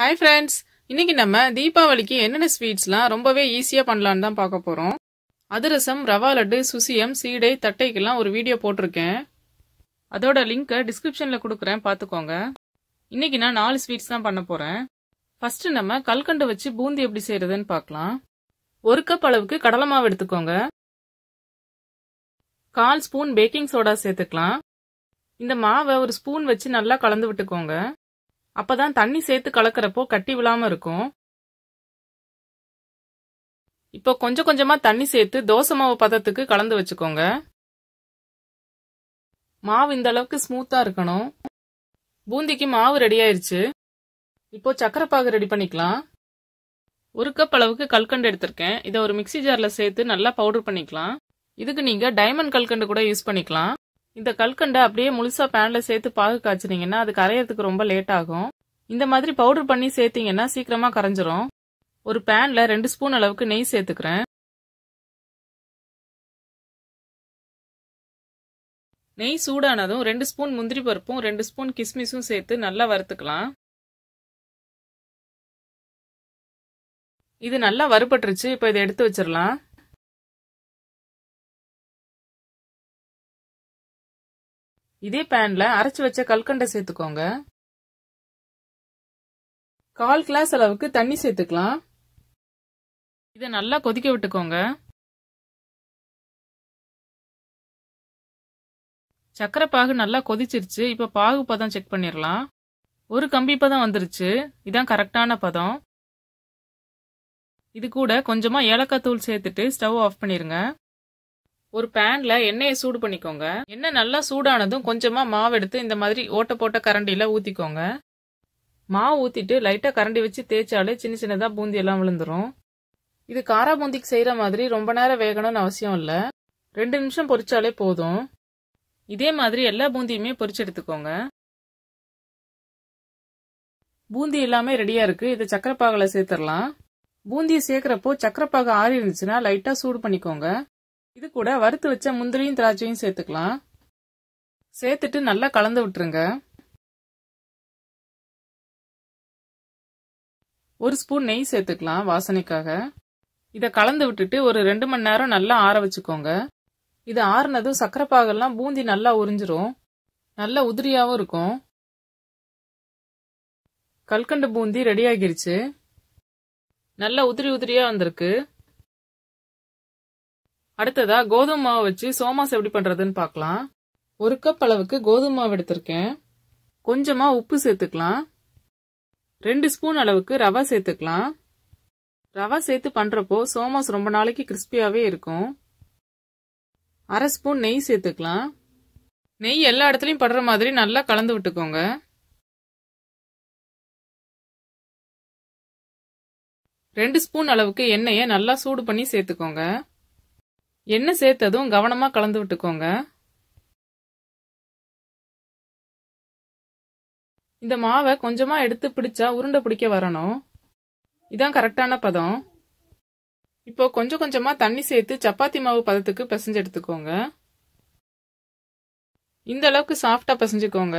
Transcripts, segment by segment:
hi friends இன்னைக்கு நம்ம தீபாவளிக்கு என்னென்ன ஸ்வீட்ஸ்லாம் ரொம்பவே ஈஸியாக பண்ணலான்னு தான் பார்க்க போகிறோம் அதிரசம் ரவா லட்டு சுசியம் சீடை தட்டைக்கெல்லாம் ஒரு வீடியோ போட்டிருக்கேன் அதோட லிங்க்கை டிஸ்கிரிப்ஷனில் கொடுக்குறேன் பார்த்துக்கோங்க இன்னைக்கு நான் நாலு ஸ்வீட்ஸ் தான் பண்ண போகிறேன் ஃபர்ஸ்ட் நம்ம கல்கண்டு வச்சு பூந்தி எப்படி செய்கிறதுன்னு பார்க்கலாம் ஒரு கப் அளவுக்கு கடலை மாவு எடுத்துக்கோங்க கால் ஸ்பூன் பேக்கிங் சோடா சேர்த்துக்கலாம் இந்த மாவை ஒரு ஸ்பூன் வச்சு நல்லா கலந்து விட்டுக்கோங்க அப்பதான் தண்ணி சேர்த்து கலக்கிறப்போ கட்டி விழாம இருக்கும் இப்போ கொஞ்சம் கொஞ்சமா தண்ணி சேர்த்து தோசை மாவு பதத்துக்கு கலந்து வச்சுக்கோங்க மாவு இந்த அளவுக்கு ஸ்மூத்தா இருக்கணும் பூந்திக்கு மாவு ரெடி ஆயிருச்சு இப்போ சக்கரைப்பாகு ரெடி பண்ணிக்கலாம் ஒரு கப் அளவுக்கு கல்கண்டு எடுத்திருக்கேன் இதை ஒரு மிக்சி ஜாரில் சேர்த்து நல்லா பவுடர் பண்ணிக்கலாம் இதுக்கு நீங்கள் டைமண்ட் கல்கண்டு கூட யூஸ் பண்ணிக்கலாம் இந்த கல்கண்டை அப்படியே முழுசா பேனில் சேர்த்து பாகு காய்ச்சினீங்கன்னா அது கரையறதுக்கு ரொம்ப லேட் ஆகும் இந்த மாதிரி பவுடர் பண்ணி சேர்த்தீங்கன்னா சீக்கிரமா கரைஞ்சிரும் ஒரு பேனில் ரெண்டு ஸ்பூன் அளவுக்கு நெய் சேர்த்துக்கிறேன் நெய் சூடானதும் ரெண்டு ஸ்பூன் முந்திரி பருப்பும் ரெண்டு ஸ்பூன் கிஸ்மிஸும் சேர்த்து நல்லா வறுத்துக்கலாம் இது நல்லா வறுபட்டுருச்சு இப்போ இதை எடுத்து வச்சிடலாம் இதே பேன்ல அரைச்சு வச்ச கல்கண்டை சேர்த்துக்கோங்க கால் கிளாஸ் அளவுக்கு தண்ணி சேர்த்துக்கலாம் இதை நல்லா கொதிக்க விட்டுக்கோங்க சக்கரை பாகு நல்லா கொதிச்சிருச்சு இப்போ பாகு பதம் செக் பண்ணிடலாம் ஒரு கம்பி பதம் வந்துருச்சு இதான் கரெக்டான பதம் இது கூட கொஞ்சமாக ஏலக்காய் தூள் சேர்த்துட்டு ஸ்டவ் ஆஃப் பண்ணிடுங்க ஒரு பேன்ல எண்ணெயை சூடு பண்ணிக்கோங்க எண்ணெய் நல்லா சூடானதும் கொஞ்சமா மாவு எடுத்து இந்த மாதிரி ஓட்ட போட்ட கரண்டியில ஊத்திக்கோங்க மாவு ஊத்திட்டு லைட்டா கரண்டி வச்சு தேய்ச்சாலே சின்ன சின்னதா பூந்தி எல்லாம் விழுந்துரும் இது காரா பூந்திக்கு செய்யற மாதிரி ரொம்ப நேரம் வேகணும்னு அவசியம் இல்ல ரெண்டு நிமிஷம் பொறிச்சாலே போதும் இதே மாதிரி எல்லா பூந்தியுமே பொறிச்சு எடுத்துக்கோங்க பூந்தி எல்லாமே ரெடியா இருக்கு இதை சக்கரை பாகில் சேர்த்துடலாம் பூந்தியை சேர்க்கிறப்போ சக்கரை ஆறி இருந்துச்சுன்னா லைட்டா சூடு பண்ணிக்கோங்க இது கூட வறுத்து வச்ச முந்திரியும் திராட்சையும் சேர்த்துக்கலாம் சேர்த்துட்டு நல்லா கலந்து விட்டுருங்க ஒரு ஸ்பூன் நெய் சேர்த்துக்கலாம் வாசனைக்காக இதை கலந்து விட்டுட்டு ஒரு ரெண்டு மணி நேரம் நல்லா ஆற வச்சுக்கோங்க இது ஆறுனதும் சக்கரை பாகெல்லாம் பூந்தி நல்லா உறிஞ்சிரும் நல்லா உதிரியாகவும் இருக்கும் கல்கண்டு பூந்தி ரெடி ஆகிருச்சு நல்லா உதிரி உதிரியாக வந்திருக்கு அடுத்ததா கோதுமை மாவு வச்சு சோமாஸ் எப்படி பண்றதுன்னு பார்க்கலாம் ஒரு கப் அளவுக்கு கோதுமை மாவு எடுத்திருக்கேன் கொஞ்சமா உப்பு சேர்த்துக்கலாம் ரெண்டு ஸ்பூன் அளவுக்கு ரவா சேர்த்துக்கலாம் ரவை சேர்த்து பண்றப்போ சோமாஸ் ரொம்ப நாளைக்கு கிறிஸ்பியாவே இருக்கும் அரை ஸ்பூன் நெய் சேர்த்துக்கலாம் நெய் எல்லா இடத்துலையும் படுற மாதிரி நல்லா கலந்து விட்டுக்கோங்க ரெண்டு ஸ்பூன் அளவுக்கு எண்ணெயை நல்லா சூடு பண்ணி சேர்த்துக்கோங்க எண்ணெய் சேர்த்ததும் கவனமா கலந்து விட்டுக்கோங்க இந்த மாவை கொஞ்சமா எடுத்து பிடிச்சா உருண்டை பிடிக்க வரணும் இதான் கரெக்டான பதம் இப்போ கொஞ்சம் கொஞ்சமா தண்ணி சேர்த்து சப்பாத்தி மாவு பதத்துக்கு பிசைஞ்சு எடுத்துக்கோங்க இந்த அளவுக்கு சாஃப்டா பிசைஞ்சுக்கோங்க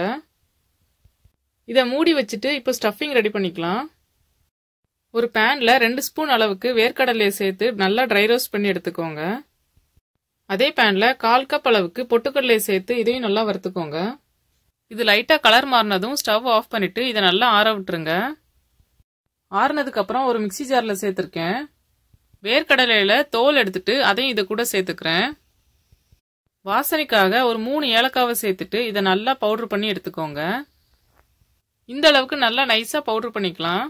இதை மூடி வச்சுட்டு இப்போ ஸ்டஃபிங் ரெடி பண்ணிக்கலாம் ஒரு பேனில் ரெண்டு ஸ்பூன் அளவுக்கு வேர்க்கடலையை சேர்த்து நல்லா ட்ரை ரோஸ்ட் பண்ணி எடுத்துக்கோங்க அதே பேனில் கால் கப் அளவுக்கு பொட்டுக்கடலை சேர்த்து இதையும் நல்லா வறுத்துக்கோங்க இது லைட்டாக கலர் மாறினதும் ஸ்டவ் ஆஃப் பண்ணிவிட்டு இதை நல்லா ஆற விட்டுருங்க அப்புறம் ஒரு மிக்சி ஜாரில் சேர்த்துருக்கேன் வேர்க்கடலையில் தோல் எடுத்துட்டு அதையும் இதை கூட சேர்த்துக்கிறேன் வாசனைக்காக ஒரு மூணு ஏலக்காவை சேர்த்துட்டு இதை நல்லா பவுட்ரு பண்ணி எடுத்துக்கோங்க இந்த அளவுக்கு நல்லா நைஸா பவுட்ரு பண்ணிக்கலாம்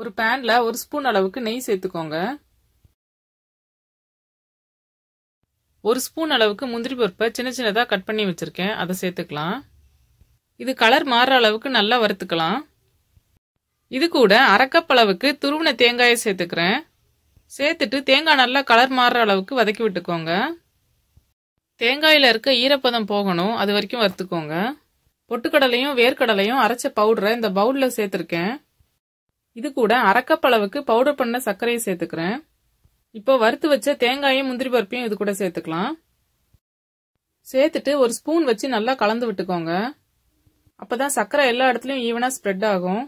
ஒரு பேனில் ஒரு ஸ்பூன் அளவுக்கு நெய் சேர்த்துக்கோங்க ஒரு ஸ்பூன் அளவுக்கு முந்திரி பருப்பை சின்ன சின்னதாக கட் பண்ணி வச்சுருக்கேன் அதை சேர்த்துக்கலாம் இது கலர் மாறுற அளவுக்கு நல்லா வறுத்துக்கலாம் இது கூட அரைக்கப் அளவுக்கு துருவின தேங்காயை சேர்த்துக்கிறேன் சேர்த்துட்டு தேங்காய் நல்லா கலர் மாறுற அளவுக்கு வதக்கி விட்டுக்கோங்க தேங்காயில் இருக்க ஈரப்பதம் போகணும் அது வரைக்கும் வறுத்துக்கோங்க பொட்டுக்கடலையும் வேர்க்கடலையும் அரைச்ச பவுடரை இந்த பவுலில் சேர்த்துருக்கேன் இது கூட அரைக்கப் அளவுக்கு பவுடர் பண்ண சர்க்கரையை சேர்த்துக்கிறேன் இப்போ வறுத்து வச்ச தேங்காயும் முந்திரி பருப்பையும் இது கூட சேர்த்துக்கலாம் சேர்த்துட்டு ஒரு ஸ்பூன் வச்சு நல்லா கலந்து விட்டுக்கோங்க அப்போதான் சர்க்கரை எல்லா இடத்துலையும் ஈவனாக ஸ்ப்ரெட் ஆகும்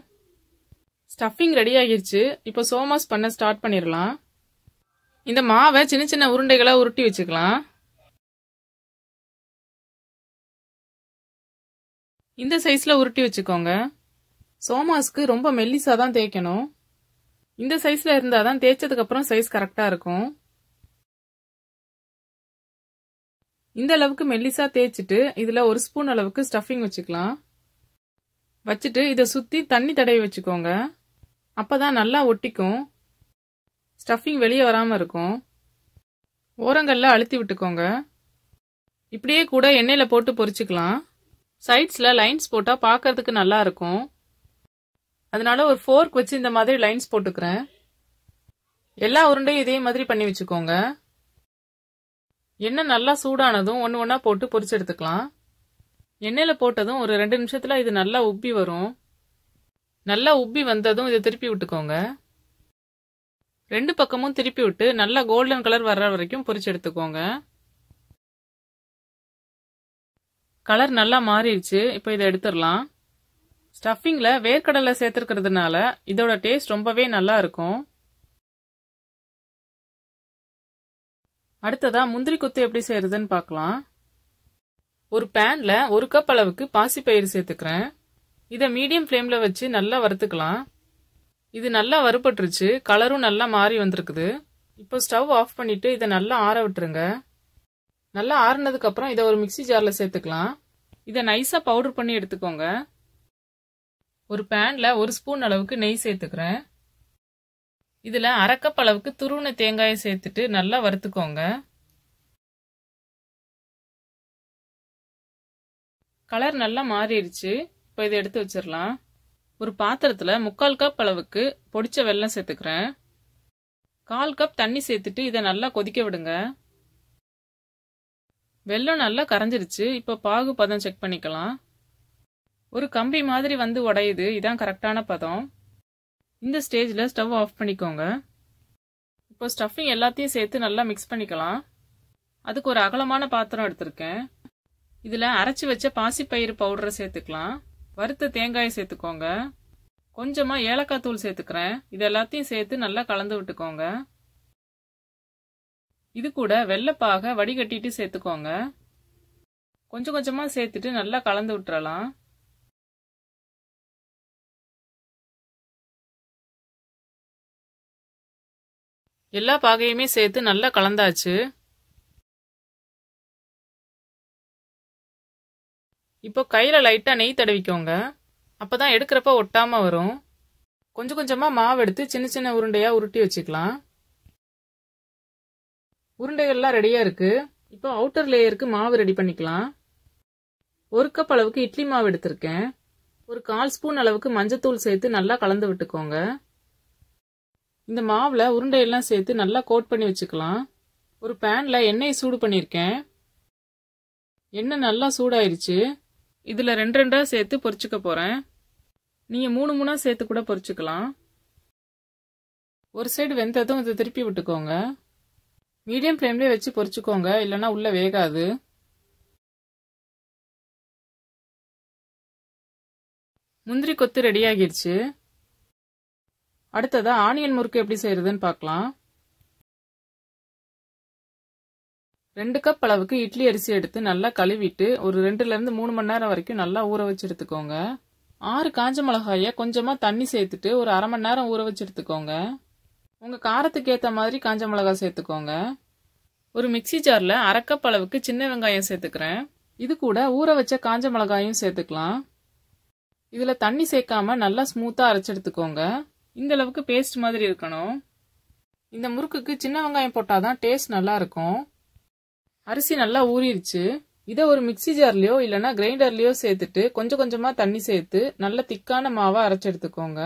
ஸ்டஃபிங் ரெடி ஆகிருச்சு இப்போ சோமாஸ் பண்ண ஸ்டார்ட் பண்ணிடலாம் இந்த மாவை சின்ன சின்ன உருண்டைகளாக உருட்டி வச்சுக்கலாம் இந்த சைஸில் உருட்டி வச்சுக்கோங்க சோமாஸ்க்கு ரொம்ப மெல்லிசாக தான் தேய்க்கணும் இந்த சைஸில் இருந்தால் தான் தேய்ச்சதுக்கப்புறம் சைஸ் கரெக்டாக இருக்கும் இந்த அளவுக்கு மெல்லிசா தேய்ச்சிட்டு இதில் ஒரு ஸ்பூன் அளவுக்கு ஸ்டஃபிங் வச்சுக்கலாம் வச்சுட்டு இதை சுற்றி தண்ணி தடவி வச்சுக்கோங்க அப்போ தான் நல்லா ஒட்டிக்கும் ஸ்டஃபிங் வெளியே வராம இருக்கும் ஓரங்களில் அழுத்தி விட்டுக்கோங்க இப்படியே கூட எண்ணெயில் போட்டு பொரிச்சுக்கலாம் சைட்ஸில் லைன்ஸ் போட்டால் பார்க்கறதுக்கு நல்லா இருக்கும் அதனால ஒரு ஃபோர்க் வச்சு இந்த மாதிரி லைன்ஸ் போட்டுக்கிறேன் எல்லா உருண்டையும் இதே மாதிரி பண்ணி வச்சுக்கோங்க எண்ணெய் நல்லா சூடானதும் ஒன்று ஒன்றா போட்டு பொரிச்சு எடுத்துக்கலாம் எண்ணெயில் போட்டதும் ஒரு ரெண்டு நிமிஷத்தில் இது நல்லா உப்பி வரும் நல்லா உப்பி வந்ததும் இதை திருப்பி விட்டுக்கோங்க ரெண்டு பக்கமும் திருப்பி விட்டு நல்லா கோல்டன் கலர் வர்ற வரைக்கும் பொரிச்சு எடுத்துக்கோங்க கலர் நல்லா மாறிடுச்சு இப்போ இதை எடுத்துடலாம் ஸ்டஃபிங்கில் வேர்க்கடலை சேர்த்துருக்கிறதுனால இதோட டேஸ்ட் ரொம்பவே நல்லா இருக்கும் அடுத்ததாக முந்திரி கொத்து எப்படி செய்யறதுன்னு பார்க்கலாம் ஒரு பேனில் ஒரு கப் அளவுக்கு பாசிப்பயிறு சேர்த்துக்கிறேன் இதை மீடியம் ஃப்ளேமில் வச்சு நல்லா வறுத்துக்கலாம் இது நல்லா வறுபட்டுருச்சு கலரும் நல்லா மாறி வந்திருக்குது இப்போ ஸ்டவ் ஆஃப் பண்ணிவிட்டு இதை நல்லா ஆற விட்டுருங்க நல்லா அப்புறம் இதை ஒரு மிக்சி ஜாரில் சேர்த்துக்கலாம் இதை நைஸாக பவுடர் பண்ணி எடுத்துக்கோங்க ஒரு பேன்ல ஒரு ஸ்பூன் அளவுக்கு நெய் சேர்த்துக்கிறேன் இதில் அரைக்கப் அளவுக்கு துருவின தேங்காயை சேர்த்துட்டு நல்லா வறுத்துக்கோங்க கலர் நல்லா மாறிடுச்சு இப்போ இதை எடுத்து வச்சிடலாம் ஒரு பாத்திரத்தில் முக்கால் கப் அளவுக்கு பொடிச்ச வெல்லம் சேர்த்துக்கிறேன் கால் கப் தண்ணி சேர்த்துட்டு இதை நல்லா கொதிக்க விடுங்க வெல்லம் நல்லா கரைஞ்சிருச்சு இப்போ பாகு பதம் செக் பண்ணிக்கலாம் ஒரு கம்பி மாதிரி வந்து உடையுது இதான் கரெக்டான பதம் இந்த ஸ்டேஜில் ஸ்டவ் ஆஃப் பண்ணிக்கோங்க இப்போ ஸ்டஃபிங் எல்லாத்தையும் சேர்த்து நல்லா மிக்ஸ் பண்ணிக்கலாம் அதுக்கு ஒரு அகலமான பாத்திரம் எடுத்திருக்கேன் இதில் அரைச்சி வச்ச பாசிப்பயிறு பவுடரை சேர்த்துக்கலாம் வறுத்த தேங்காயை சேர்த்துக்கோங்க கொஞ்சமாக ஏலக்காய் தூள் சேர்த்துக்கிறேன் இது எல்லாத்தையும் சேர்த்து நல்லா கலந்து விட்டுக்கோங்க இது கூட வெள்ளப்பாக வடிகட்டிட்டு சேர்த்துக்கோங்க கொஞ்சம் கொஞ்சமாக சேர்த்துட்டு நல்லா கலந்து விட்டுறலாம் எல்லா பாகையுமே சேர்த்து நல்லா கலந்தாச்சு இப்போ கையில் லைட்டாக நெய் தடவிக்கோங்க அப்போ தான் எடுக்கிறப்ப ஒட்டாமல் வரும் கொஞ்சம் கொஞ்சமாக மாவு எடுத்து சின்ன சின்ன உருண்டையாக உருட்டி வச்சுக்கலாம் உருண்டைகள்லாம் ரெடியாக இருக்குது இப்போ அவுட்டர் லேயருக்கு மாவு ரெடி பண்ணிக்கலாம் ஒரு கப் அளவுக்கு இட்லி மாவு எடுத்திருக்கேன் ஒரு கால் ஸ்பூன் அளவுக்கு மஞ்சத்தூள் சேர்த்து நல்லா கலந்து விட்டுக்கோங்க இந்த மாவில் உருண்டையெல்லாம் சேர்த்து நல்லா கோட் பண்ணி வச்சுக்கலாம் ஒரு பேனில் எண்ணெயை சூடு பண்ணியிருக்கேன் எண்ணெய் நல்லா சூடாயிருச்சு இதில் ரெண்டு ரெண்டாக சேர்த்து பொறிச்சிக்க போகிறேன் நீங்கள் மூணு மூணாக சேர்த்து கூட பொறிச்சிக்கலாம் ஒரு சைடு வெந்ததும் இதை திருப்பி விட்டுக்கோங்க மீடியம் ஃப்ளேம்லேயே வச்சு பொறிச்சிக்கோங்க இல்லைன்னா உள்ளே வேகாது முந்திரி கொத்து ரெடி ஆகிடுச்சு அடுத்ததா ஆனியன் முறுக்கு எப்படி செய்யறதுன்னு பார்க்கலாம் ரெண்டு கப் அளவுக்கு இட்லி அரிசி எடுத்து நல்லா கழுவிட்டு ஒரு ரெண்டுலேருந்து மூணு மணி நேரம் வரைக்கும் நல்லா ஊற வச்சு எடுத்துக்கோங்க ஆறு காஞ்ச மிளகாயை கொஞ்சமாக தண்ணி சேர்த்துட்டு ஒரு அரை மணி நேரம் ஊற வச்சு எடுத்துக்கோங்க உங்கள் காரத்துக்கு ஏத்த மாதிரி காஞ்ச மிளகாய் சேர்த்துக்கோங்க ஒரு மிக்சி ஜாரில் அரை கப் அளவுக்கு சின்ன வெங்காயம் சேர்த்துக்கிறேன் இது கூட ஊற வச்ச காஞ்ச மிளகாயும் சேர்த்துக்கலாம் இதில் தண்ணி சேர்க்காம நல்லா ஸ்மூத்தாக அரைச்செடுத்துக்கோங்க இந்த அளவுக்கு பேஸ்ட் மாதிரி இருக்கணும் இந்த முறுக்குக்கு சின்ன வெங்காயம் போட்டாதான் டேஸ்ட் நல்லா இருக்கும் அரிசி நல்லா ஊறிடுச்சு இதை ஒரு மிக்சி ஜார்லயோ இல்லைன்னா கிரைண்டர்லயோ சேர்த்துட்டு கொஞ்சம் கொஞ்சமா தண்ணி சேர்த்து நல்ல திக்கான மாவை அரைச்சு எடுத்துக்கோங்க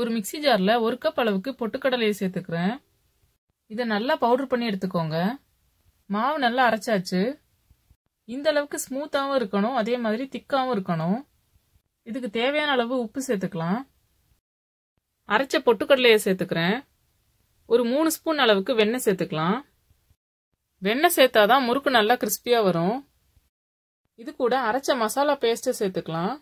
ஒரு மிக்சி ஜார்ல ஒரு கப் அளவுக்கு பொட்டுக்கடலையை சேர்த்துக்கிறேன் இதை நல்லா பவுடர் பண்ணி எடுத்துக்கோங்க மாவு நல்லா அரைச்சாச்சு இந்த அளவுக்கு ஸ்மூத்தாகவும் இருக்கணும் அதே மாதிரி திக்காகவும் இருக்கணும் இதுக்கு தேவையான அளவு உப்பு சேர்த்துக்கலாம் அரைச்ச பொட்டுக்கடலையை சேர்த்துக்கிறேன் ஒரு மூணு ஸ்பூன் அளவுக்கு வெண்ணெய் சேர்த்துக்கலாம் வெண்ணெய் சேர்த்தாதான் முறுக்கு நல்லா கிறிஸ்பியா வரும் இது கூட அரைச்ச மசாலா பேஸ்ட்டை சேர்த்துக்கலாம்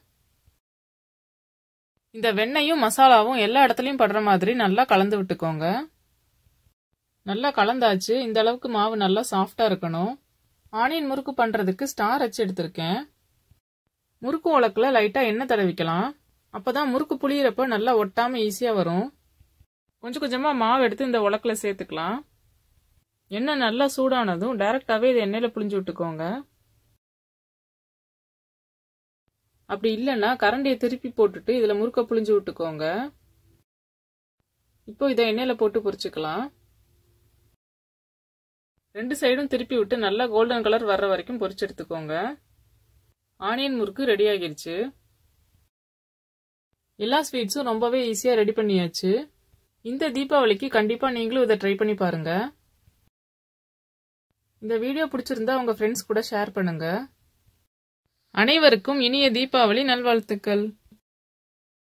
இந்த வெண்ணையும் மசாலாவும் எல்லா இடத்துலையும் படுற மாதிரி நல்லா கலந்து விட்டுக்கோங்க நல்லா கலந்தாச்சு இந்த அளவுக்கு மாவு நல்லா சாஃப்டா இருக்கணும் ஆனியன் முறுக்கு பண்ணுறதுக்கு ஸ்டார் அச்சு எடுத்திருக்கேன் முறுக்கு உலக்கில் லைட்டாக எண்ணெய் தடவிக்கலாம் அப்போதான் முறுக்கு புளியிறப்ப நல்லா ஒட்டாமல் ஈஸியாக வரும் கொஞ்சம் கொஞ்சமாக மாவு எடுத்து இந்த உலக்கில் சேர்த்துக்கலாம் எண்ணெய் நல்லா சூடானதும் டைரக்டாவே இது எண்ணெயில் புளிஞ்சு விட்டுக்கோங்க அப்படி இல்லைன்னா கரண்டியை திருப்பி போட்டுட்டு இதில் முறுக்க புளிஞ்சு விட்டுக்கோங்க இப்போ இதை எண்ணெயில் போட்டு பொறிச்சுக்கலாம் ரெண்டு சைடும் திருப்பி விட்டு நல்லா கோல்டன் கலர் வர்ற வரைக்கும் பொரிச்சு எடுத்துக்கோங்க ஆனியன் முறுக்கு ரெடி ஆகிடுச்சு எல்லா ஸ்வீட்ஸும் ரொம்பவே ஈஸியாக ரெடி பண்ணியாச்சு இந்த தீபாவளிக்கு கண்டிப்பாக நீங்களும் இதை ட்ரை பண்ணி பாருங்கள் இந்த வீடியோ பிடிச்சிருந்தா உங்கள் ஃப்ரெண்ட்ஸ் கூட ஷேர் பண்ணுங்கள் அனைவருக்கும் இனிய தீபாவளி நல்வாழ்த்துக்கள்